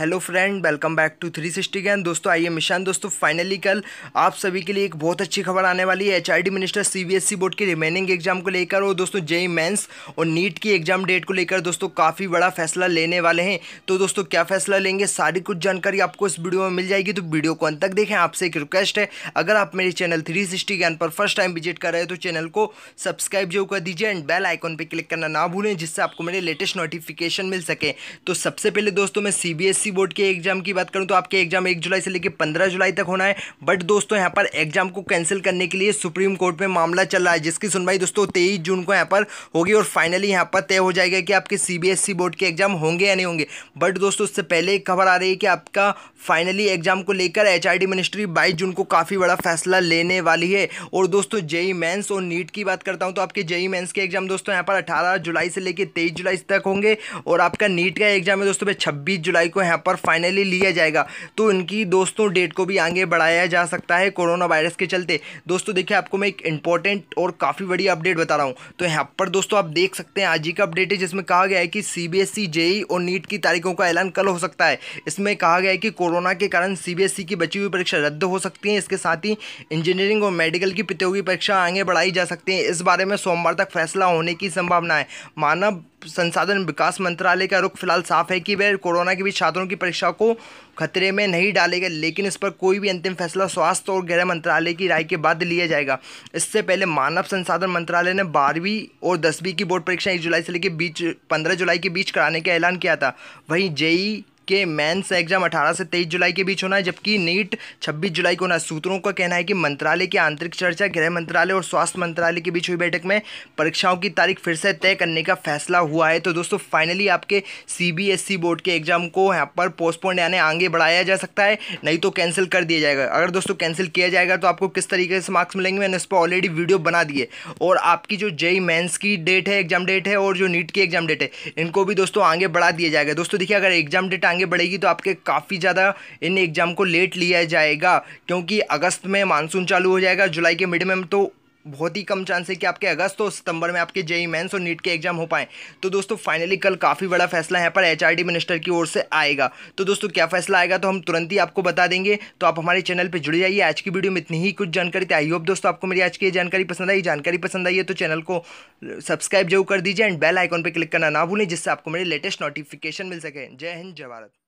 hello friend welcome back to three sixty gain दोस्तों आइए mission दोस्तों फाइनली कल आप सभी के लिए एक बहुत अच्छी खबर आने वाली है एचआरडी मिनिस्टर सीबीएसई बोर्ड के रिमेनिंग एग्जाम को लेकर और दोस्तों जेई मेंस e e और नीट की एग्जाम डेट को लेकर दोस्तों काफ़ी बड़ा फैसला लेने वाले हैं तो दोस्तों क्या फैसला लेंगे सारी कुछ जानकारी आपको इस वीडियो में मिल जाएगी तो वीडियो को अंत तक देखें आपसे एक रिक्वेस्ट है अगर आप मेरे चैनल थ्री सिक्सटी गैन पर फर्स्ट टाइम विजिट कर रहे हो तो चैनल को सब्सक्राइब जो कर दीजिए एंड बेल आइकॉन पर क्लिक करना ना भूलें जिससे आपको मेरे लेटेस्ट नोटिफिकेशन मिल सके तो सबसे पहले दोस्तों मैं सी सी बोर्ड के एग्जाम की बात करूँ तो आपके एग्जाम एक जुलाई से लेकर पंद्रह जुलाई तक होना है बट दोस्तों यहाँ पर एग्जाम को कैंसिल करने के लिए सुप्रीम कोर्ट में मामला चल रहा है जिसकी सुनवाई दोस्तों तेईस जून को यहाँ पर होगी और फाइनली यहाँ पर तय हो जाएगा कि आपके सी e बोर्ड के एग्जाम होंगे या नहीं होंगे बट दोस्तों उससे पहले एक खबर आ रही है कि आपका फाइनली एग्जाम को लेकर एच मिनिस्ट्री बाईस जून को काफ़ी बड़ा फैसला लेने वाली है और दोस्तों जेई मैंस e और नीट की बात करता हूँ तो आपके जेई मैंस e के एग्जाम दोस्तों यहाँ पर अठारह जुलाई से लेकर तेईस जुलाई तक होंगे और आपका नीट का एग्जाम है दोस्तों छब्बीस जुलाई को यहाँ पर फाइनली लिया जाएगा तो इनकी दोस्तों डेट को भी आगे बढ़ाया जा सकता है कोरोना वायरस के चलते दोस्तों देखिए आपको मैं एक इंपॉर्टेंट और काफ़ी बड़ी अपडेट बता रहा हूँ तो यहाँ पर दोस्तों आप देख सकते हैं आज ही का अपडेट है जिसमें कहा गया है कि सी बी जेई और नीट की तारीखों का ऐलान कल हो सकता है इसमें कहा गया है कि कोरोना के कारण सी e की बची हुई परीक्षा रद्द हो सकती है इसके साथ ही इंजीनियरिंग और मेडिकल की प्रतियोगी परीक्षा आगे बढ़ाई जा सकती है इस बारे में सोमवार तक फैसला होने की संभावना है मानव संसाधन विकास मंत्रालय का रुख फिलहाल साफ है कि वह कोरोना के बीच छात्रों की परीक्षा को खतरे में नहीं डालेगा लेकिन इस पर कोई भी अंतिम फैसला स्वास्थ्य और गृह मंत्रालय की राय के बाद लिया जाएगा इससे पहले मानव संसाधन मंत्रालय ने बारहवीं और दसवीं की बोर्ड परीक्षा एक जुलाई से लेकर बीच पंद्रह जुलाई के बीच कराने का ऐलान किया था वहीं जेई के मेंस एग्जाम 18 से 23 जुलाई के बीच होना है जबकि नीट 26 जुलाई को होना सूत्रों का कहना है कि मंत्रालय की आंतरिक चर्चा गृह मंत्रालय और स्वास्थ्य मंत्रालय के बीच हुई बैठक में परीक्षाओं की तारीख फिर से तय करने का फैसला हुआ है तो दोस्तों फाइनली आपके सी बोर्ड e के एग्जाम को यहाँ पर पोस्टपोन यानी आगे बढ़ाया जा सकता है नहीं तो कैंसिल कर दिया जाएगा अगर दोस्तों कैंसिल किया जाएगा तो आपको किस तरीके से मार्क्स मिलेंगे मैंने इस पर ऑलरेडी वीडियो बना दिए और आपकी जो जेई e e मेन्स की डेट है एग्जाम डेट है और जो नीट की एग्जाम डेट है इनको भी दोस्तों आगे बढ़ा दिया जाएगा दोस्तों देखिए अगर एग्जाम डेट आगे आगे बढ़ेगी तो आपके काफ़ी ज़्यादा इन एग्ज़ाम को लेट लिया जाएगा क्योंकि अगस्त में मानसून चालू हो जाएगा जुलाई के मिड में तो बहुत ही कम चांस है कि आपके अगस्त और सितंबर में आपके जेई मेंस और नीट के एग्जाम हो पाएँ तो दोस्तों फाइनली कल काफ़ी बड़ा फैसला यहाँ पर एचआरडी मिनिस्टर की ओर से आएगा तो दोस्तों क्या फैसला आएगा तो हम तुरंत ही आपको बता देंगे तो आप हमारे चैनल पर जुड़ जाइए आज की वीडियो में इतनी ही कुछ जानकारी आई होप दोस्तों आपको मेरी आज की जानकारी पसंद आई जानकारी पसंद आई है तो चैनल को सब्सक्राइब जरूर कर दीजिए एंड बेल आइकॉन पर क्लिक करना ना भूलें जिससे आपको मेरे लेटेस्ट नोटिफिकेशन मिल सके जय हिंद जय भारत